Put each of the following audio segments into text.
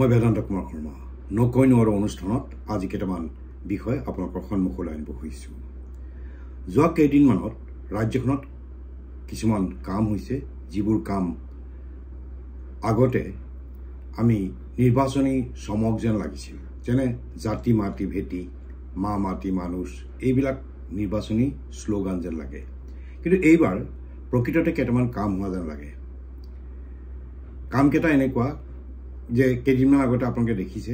মই বেদান্ত কুমাৰ শৰ্মা নকৈ নোৱাৰো অনুষ্ঠানত আজি কেইটামান বিষয় আপোনালোকৰ সন্মুখলৈ আনিব খুজিছোঁ যোৱা কেইদিনমানত ৰাজ্যখনত কিছুমান কাম হৈছে যিবোৰ কাম আগতে আমি নিৰ্বাচনী চমক যেন লাগিছিল যেনে জাতি মাতি ভেটি মা মাতি মানুহ এইবিলাক নিৰ্বাচনী শ্লোগান যেন লাগে কিন্তু এইবাৰ প্ৰকৃততে কেইটামান কাম হোৱা যেন লাগে কামকেইটা এনেকুৱা যে কেইদিনমান আগতে আপোনালোকে দেখিছে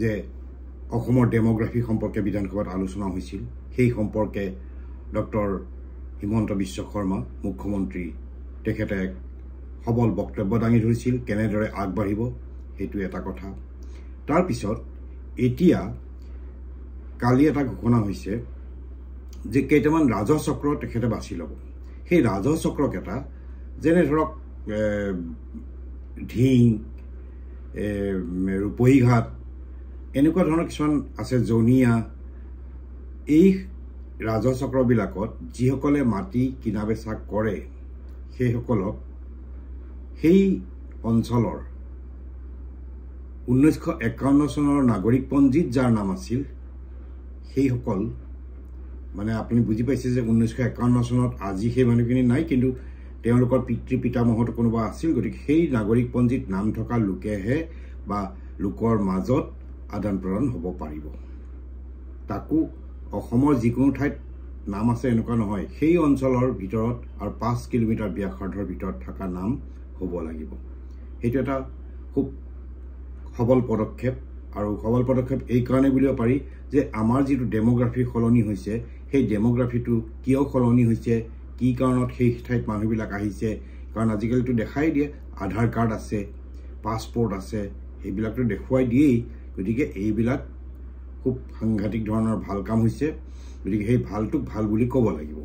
যে অসমৰ ডেম'গ্ৰাফি সম্পৰ্কে বিধানসভাত আলোচনা হৈছিল সেই সম্পৰ্কে ডক্টৰ হিমন্ত বিশ্ব শৰ্মা মুখ্যমন্ত্ৰী তেখেতে এক সবল বক্তব্য দাঙি ধৰিছিল কেনেদৰে আগবাঢ়িব সেইটো এটা কথা তাৰপিছত এতিয়া কালি এটা ঘোষণা হৈছে যে কেইটামান ৰাজহচক্ৰ তেখেতে বাছি ল'ব সেই ৰাজহচক্ৰকেইটা যেনে ধৰক ঢিং ৰূপহীঘাট এনেকুৱা ধৰণৰ কিছুমান আছে জনীয়া এই ৰাজহ যিসকলে মাটি কিনা বেচা কৰে সেইসকলক সেই অঞ্চলৰ ঊনৈছশ একাৱন্ন চনৰ নাগৰিকপঞ্জীত যাৰ নাম আছিল সেইসকল মানে আপুনি বুজি পাইছে যে ঊনৈছশ একাৱন্ন চনত আজি সেই মানুহখিনি নাই কিন্তু তেওঁলোকৰ পিতৃ পিতামহতো কোনোবা আছিল গতিকে সেই নাগৰিকপঞ্জীত নাম থকা লোকেহে বা লোকৰ মাজত আদান প্ৰদান হ'ব পাৰিব তাকো অসমৰ যিকোনো ঠাইত নাম আছে এনেকুৱা নহয় সেই অঞ্চলৰ ভিতৰত আৰু পাঁচ কিলোমিটাৰ ব্যাসাৰ্ধৰ ভিতৰত থকা নাম হ'ব লাগিব সেইটো এটা খুব সবল পদক্ষেপ আৰু সবল পদক্ষেপ এইকাৰণে বুলিব পাৰি যে আমাৰ যিটো ডেম'গ্ৰাফি সলনি হৈছে সেই ডেম'গ্ৰাফিটো কিয় সলনি হৈছে কি কাৰণত সেই ঠাইত মানুহবিলাক আহিছে কাৰণ আজিকালিতো দেখাই দিয়ে আধাৰ কাৰ্ড আছে পাছপৰ্ট আছে সেইবিলাকতো দেখুৱাই দিয়েই গতিকে এইবিলাক খুব সাংঘাতিক ধৰণৰ ভাল কাম হৈছে গতিকে সেই ভালটোক ভাল বুলি ক'ব লাগিব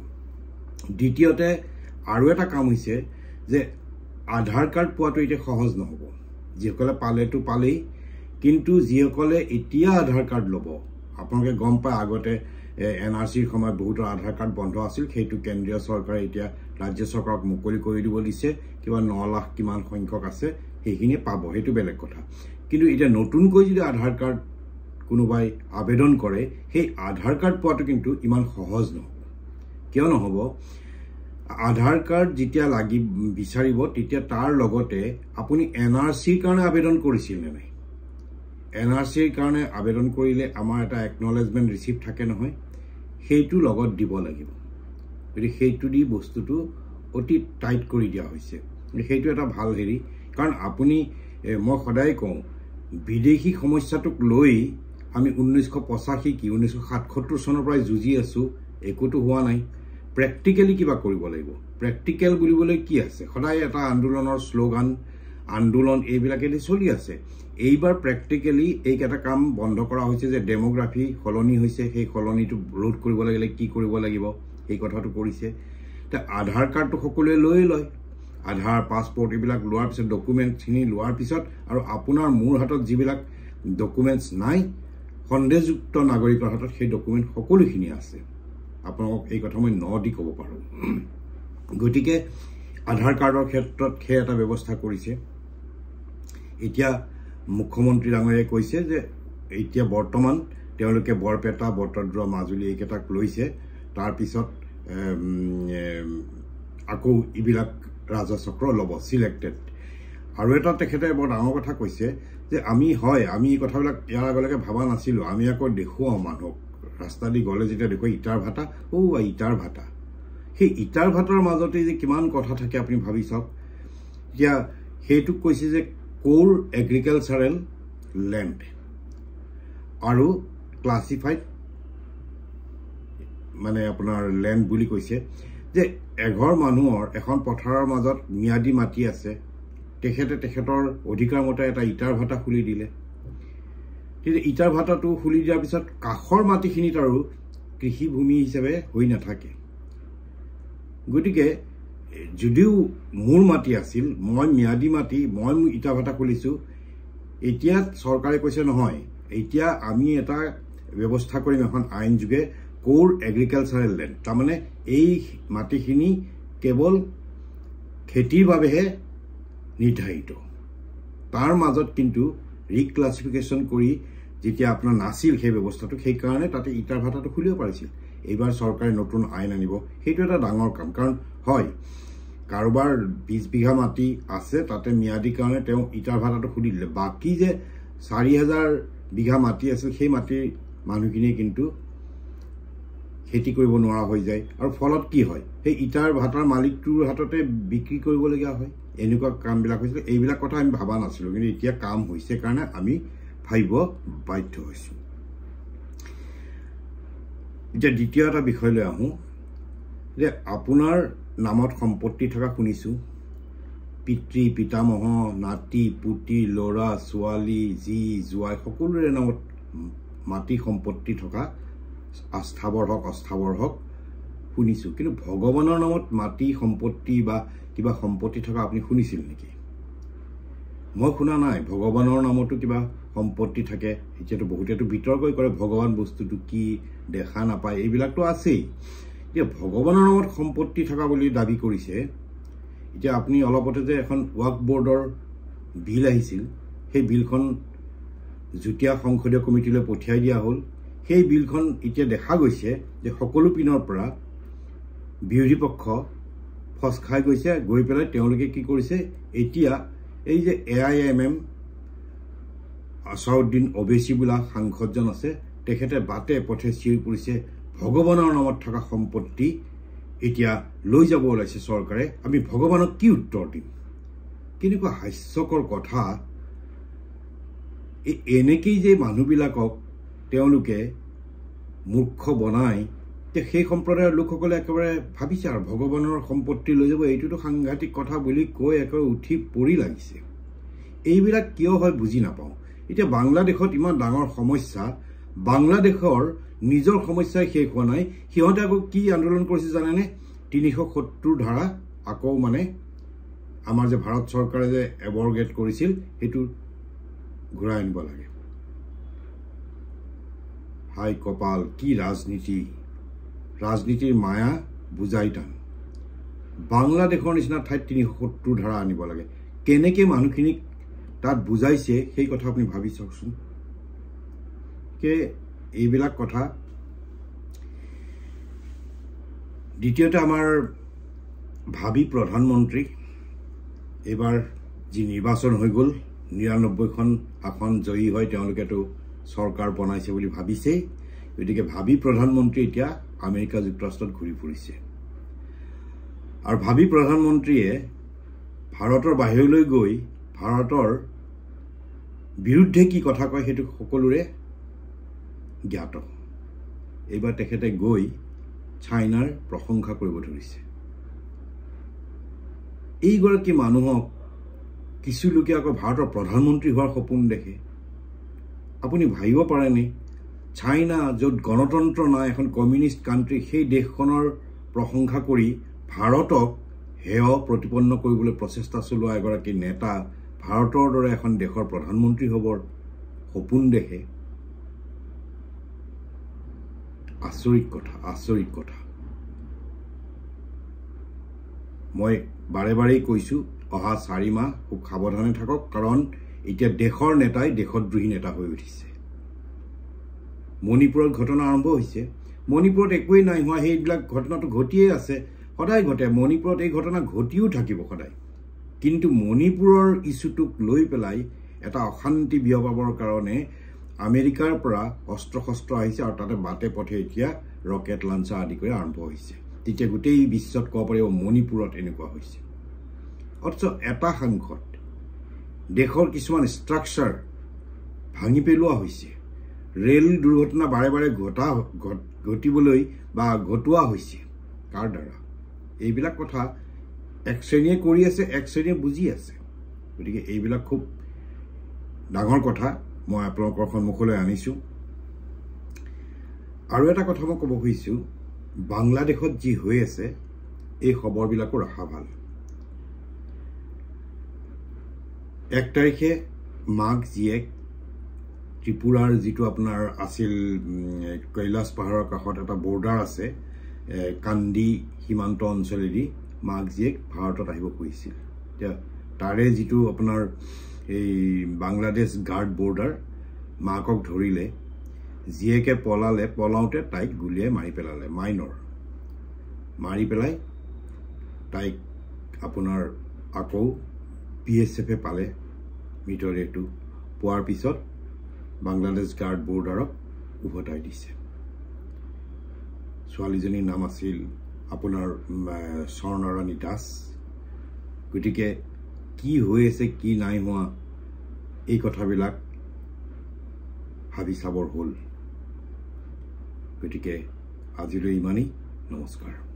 দ্বিতীয়তে আৰু এটা কাম হৈছে যে আধাৰ কাৰ্ড পোৱাটো এতিয়া সহজ নহ'ব যিসকলে পালেতো পালেই কিন্তু যিসকলে এতিয়া আধাৰ কাৰ্ড ল'ব আপোনালোকে গম পায় আগতে এন আৰ চিৰ সময়ত বহুতৰ আধাৰ কাৰ্ড বন্ধ আছিল সেইটো কেন্দ্ৰীয় চৰকাৰে এতিয়া ৰাজ্য চৰকাৰক মুকলি কৰি দিব দিছে কিবা ন লাখ কিমান সংখ্যক আছে সেইখিনি পাব সেইটো বেলেগ কথা কিন্তু এতিয়া নতুনকৈ যদি আধাৰ কাৰ্ড কোনোবাই আবেদন কৰে সেই আধাৰ কাৰ্ড পোৱাটো কিন্তু ইমান সহজ নহ'ব কিয় নহ'ব আধাৰ কাৰ্ড যেতিয়া লাগি বিচাৰিব তেতিয়া তাৰ লগতে আপুনি এন আৰ চিৰ কাৰণে আবেদন কৰিছিল নে নাই এন আৰ চিৰ কাৰণে আবেদন কৰিলে আমাৰ এটা একনলেজমেণ্ট ৰিচিপ থাকে নহয় সেইটো লগত দিব লাগিব গতিকে সেইটো দি বস্তুটো অতি টাইট কৰি দিয়া হৈছে সেইটো এটা ভাল হেৰি কাৰণ আপুনি মই সদায় কওঁ বিদেশী সমস্যাটোক লৈ আমি ঊনৈছশ পঁচাশী কি ঊনৈছশ সাতসত্তৰ চনৰ পৰাই যুঁজি আছোঁ একোতো হোৱা নাই প্ৰেক্টিকেলি কিবা কৰিব লাগিব প্ৰেক্টিকেল বুলিবলৈ কি আছে সদায় এটা আন্দোলনৰ শ্লোগান আন্দোলন এইবিলাকেদি চলি আছে এইবাৰ প্ৰেক্টিকেলি এইকেইটা কাম বন্ধ কৰা হৈছে যে ডেম'গ্ৰাফি সলনি হৈছে সেই সলনিটো ৰোধ কৰিব লাগিলে কি কৰিব লাগিব সেই কথাটো কৰিছে এতিয়া আধাৰ কাৰ্ডটো সকলোৱে লৈয়ে লয় আধাৰ পাছপৰ্ট এইবিলাক লোৱাৰ পিছত ডকুমেণ্টছখিনি লোৱাৰ পিছত আৰু আপোনাৰ মোৰ হাতত যিবিলাক ডকুমেণ্টছ নাই সন্দেহযুক্ত নাগৰিকৰ হাতত সেই ডকুমেণ্ট সকলোখিনি আছে আপোনালোকক এই কথা মই ন দি ক'ব পাৰোঁ গতিকে আধাৰ কাৰ্ডৰ ক্ষেত্ৰত সেই এটা ব্যৱস্থা কৰিছে এতিয়া মুখ্যমন্ত্ৰী ডাঙৰিয়া কৈছে যে এতিয়া বৰ্তমান তেওঁলোকে বৰপেটা বটদ্ৰা মাজুলী এইকেইটাক লৈছে তাৰপিছত আকৌ এইবিলাক ৰাজচক্ৰ লব চিলেক্টেড আৰু এটা তেখেতে বৰ ডাঙৰ কথা কৈছে যে আমি হয় আমি এই কথাবিলাক ইয়াৰ আগলৈকে ভবা নাছিলোঁ আমি আকৌ দেখুৱাওঁ মানুহক ৰাস্তা দি গ'লে যেতিয়া দেখুৱাই ইটাৰ ভাটা ঔ ইটাৰ ভাটা সেই ইটাৰ ভাটাৰ মাজতে যে কিমান কথা থাকে আপুনি ভাবি চাওক এতিয়া সেইটোক কৈছে যে core এগ্ৰিকালচাৰেল লেণ্ড আৰু ক্লাছিফাইড মানে আপোনাৰ লেণ্ড বুলি কৈছে যে এঘৰ মানুহৰ এখন পথাৰৰ মাজত ম্যাদী মাটি আছে তেখেতে তেখেতৰ অধিকাৰ মতে এটা ইটাৰ ভাটা খুলি দিলে তেতিয়া ইটাৰ ভাটাটো খুলি দিয়াৰ পিছত কাষৰ মাটিখিনিত আৰু কৃষিভূমি হিচাপে হৈ নাথাকে গতিকে যদিও মোৰ মাটি আছিল মই ম্যাদী মাটি মই ইটা ভাটা খুলিছোঁ এতিয়া চৰকাৰে কৈছে নহয় এতিয়া আমি এটা ব্যৱস্থা কৰিম এখন আইন যোগে কৌৰ এগ্ৰিকালচাৰেল লেণ্ড তাৰমানে এই মাটিখিনি কেৱল খেতিৰ বাবেহে নিৰ্ধাৰিত তাৰ মাজত কিন্তু ৰিক্লাছিফিকেশ্যন কৰি যেতিয়া আপোনাৰ নাছিল সেই ব্যৱস্থাটো সেইকাৰণে তাতে ইটাৰ ভাটাটো খুলিব পাৰিছিল এইবাৰ চৰকাৰে নতুন আইন আনিব সেইটো এটা ডাঙৰ কাম কাৰণ হয় কাৰোবাৰ বিছ বিঘা মাটি আছে তাতে ম্যাদিৰ কাৰণে তেওঁ ইটাৰ ভাড়াটো সুধি দিলে বাকী যে চাৰি হাজাৰ বিঘা মাটি আছিল সেই মাটিৰ মানুহখিনিয়ে কিন্তু খেতি কৰিব নোৱাৰা হৈ যায় আৰু ফলত কি হয় সেই ইটাৰ ভাটাৰ মালিকটোৰ হাততে বিক্ৰী কৰিবলগীয়া হয় এনেকুৱা কামবিলাক হৈছিলে এইবিলাক কথা আমি ভবা নাছিলোঁ কিন্তু এতিয়া কাম হৈছে কাৰণে আমি ভাবিব বাধ্য হৈছোঁ এতিয়া দ্বিতীয় এটা বিষয়লৈ আহোঁ যে আপোনাৰ নামত সম্পত্তি থকা শুনিছোঁ পিতৃ পিতামহ নাতি পুতি ল'ৰা ছোৱালী যি জোৱাই সকলোৰে নামত মাটি সম্পত্তি থকা আস্থাবৰ হওক অস্থাবৰ হওক শুনিছোঁ কিন্তু ভগৱানৰ নামত মাটি সম্পত্তি বা কিবা সম্পত্তি থকা আপুনি শুনিছিল নেকি মই শুনা নাই ভগৱানৰ নামতো কিবা সম্পত্তি থাকে এতিয়াতো বহুতেতো বিতৰ্কই কৰে ভগৱান বস্তুটো কি দেখা নাপায় এইবিলাকতো আছেই এতিয়া ভগৱানৰ নামত সম্পত্তি থকা বুলি দাবী কৰিছে এতিয়া আপুনি অলপতে যে এখন ৱাক বৰ্ডৰ বিল আহিছিল সেই বিলখন যুটীয়া সংসদীয় কমিটিলৈ পঠিয়াই দিয়া হ'ল সেই বিলখন এতিয়া দেখা গৈছে যে সকলো পিনৰ পৰা বিৰোধী পক্ষ ফচ খাই গৈছে গৈ পেলাই তেওঁলোকে কি কৰিছে এতিয়া এই যে এ আই এম এম আছাউদ্দিন অবেচি বোলা সাংসদজন আছে তেখেতে বাটে পথে চিঞৰি পৰিছে ভগৱানৰ নামত থকা সম্পত্তি এতিয়া লৈ যাব ওলাইছে চৰকাৰে আমি ভগৱানক কি উত্তৰ দিম কেনেকুৱা হাস্যকৰ কথা এই এনেকেই যে মানুহবিলাকক তেওঁলোকে মূৰ্খ বনাই যে সেই সম্প্ৰদায়ৰ লোকসকলে একেবাৰে ভাবিছে আৰু ভগৱানৰ সম্পত্তি লৈ যাব এইটোতো সাংঘাতিক কথা বুলি কৈ একেবাৰে উঠি পৰি লাগিছে এইবিলাক কিয় হয় বুজি নাপাওঁ এতিয়া বাংলাদেশত ইমান ডাঙৰ সমস্যা বাংলাদেশৰ নিজৰ সমস্যাই শেষ হোৱা নাই সিহঁতে আকৌ কি আন্দোলন কৰিছে জানেনে তিনিশ সত্তৰ ধাৰা আকৌ মানে আমাৰ যে ভাৰত চৰকাৰে যে এবৰগেট কৰিছিল সেইটো ঘূৰাই আনিব লাগে হাই কপাল কি ৰাজনীতি ৰাজনীতিৰ মায়া বুজাই টান বাংলাদেশৰ নিচিনা ঠাইত তিনিশ সত্তৰ ধাৰা আনিব লাগে কেনেকৈ মানুহখিনিক তাত বুজাইছে সেই কথা আপুনি ভাবি চাওকচোন কে এইবিলাক কথা দ্বিতীয়তে আমাৰ ভাবি প্ৰধানমন্ত্ৰী এইবাৰ যি নিৰ্বাচন হৈ গ'ল নিৰান্নব্বৈখন আসন জয়ী হয় তেওঁলোকেতো চৰকাৰ বনাইছে বুলি ভাবিছেই গতিকে ভাবি প্ৰধানমন্ত্ৰী এতিয়া আমেৰিকা যুক্তৰাষ্ট্ৰত ঘূৰি ফুৰিছে আৰু ভাবি প্ৰধানমন্ত্ৰীয়ে ভাৰতৰ বাহিৰলৈ গৈ ভাৰতৰ বিৰুদ্ধে কি কথা কয় সেইটো সকলোৰে জ্ঞাত এইবাৰ তেখেতে গৈ চাইনাৰ প্ৰশংসা কৰিব ধৰিছে এইগৰাকী মানুহক কিছুলোকে আকৌ ভাৰতৰ প্ৰধানমন্ত্ৰী হোৱাৰ সপোন দেখে আপুনি ভাবিব পাৰেনে চাইনা য'ত গণতন্ত্ৰ নাই এখন কমিউনিষ্ট কাণ্ট্ৰি সেই দেশখনৰ প্ৰশংসা কৰি ভাৰতক হেয় প্ৰতিপন্ন কৰিবলৈ প্ৰচেষ্টা চলোৱা এগৰাকী নেতা ভাৰতৰ দৰে এখন দেশৰ প্ৰধানমন্ত্ৰী হ'বৰ সপোন দেশে আচৰিত কথা আচৰিত কথা মই বাৰে বাৰেই কৈছোঁ অহা চাৰি মাহ খুব সাৱধানে থাকক কাৰণ এতিয়া দেশৰ নেতাই দেশদ্ৰোহী নেতা হৈ উঠিছে মণিপুৰত ঘটনা আৰম্ভ হৈছে মণিপুৰত একোৱেই নাই হোৱা সেইবিলাক ঘটনাটো ঘটিয়েই আছে সদায় ঘটে মণিপুৰত এই ঘটনা ঘটিও থাকিব সদায় কিন্তু মণিপুৰৰ ইছ্যুটোক লৈ পেলাই এটা অশান্তি বিয়পাবৰ কাৰণে আমেৰিকাৰ পৰা অস্ত্ৰ শস্ত্ৰ আহিছে আৰু তাতে বাটে পথে এতিয়া ৰকেট লাঞ্চাৰ আদি কৰি আৰম্ভ হৈছে তেতিয়া গোটেই বিশ্বত ক'ব পাৰিব মণিপুৰত এনেকুৱা হৈছে অথচ এটা সাংসদ দেশৰ কিছুমান ষ্ট্ৰাকচাৰ ভাঙি পেলোৱা হৈছে ৰেল দুৰ্ঘটনা বাৰে বাৰে ঘটা ঘটিবলৈ বা ঘটোৱা হৈছে কাৰ দ্বাৰা এইবিলাক কথা এক শ্ৰেণীয়ে কৰি আছে এক শ্ৰেণীয়ে বুজি আছে গতিকে এইবিলাক খুব ডাঙৰ কথা মই আপোনালোকৰ সন্মুখলৈ আনিছোঁ আৰু এটা কথা মই ক'ব খুজিছোঁ বাংলাদেশত যি হৈ আছে এই খবৰবিলাকো ৰখা ভাল এক তাৰিখে মাক জীয়েক ত্ৰিপুৰাৰ যিটো আপোনাৰ আছিল কৈলাশ পাহাৰৰ কাষত এটা বৰ্ডাৰ আছে কান্দি সীমান্ত অঞ্চলেদি মাকজীয়েক ভাৰতত আহিব খুজিছিল এতিয়া তাৰে যিটো আপোনাৰ এই বাংলাদেশ গাৰ্ড বৰ্ডাৰ মাকক ধৰিলে জীয়েকে পলালে পলাওঁতে তাইক গুলীয়াই মাৰি পেলালে মাইনৰ মাৰি পেলাই তাইক আপোনাৰ আকৌ পি এছ এফে পালে মৃতদেহটো পোৱাৰ পিছত বাংলাদেশ গাৰ্ড বৰ্ডাৰক উভতাই দিছে ছোৱালীজনীৰ নাম আছিল আপোনাৰ স্বৰ্ণৰাণী দাস গতিকে কি হৈ আছে কি নাই হোৱা এই কথাবিলাক ভাবি চাবৰ হ'ল গতিকে আজিলৈ ইমানেই নমস্কাৰ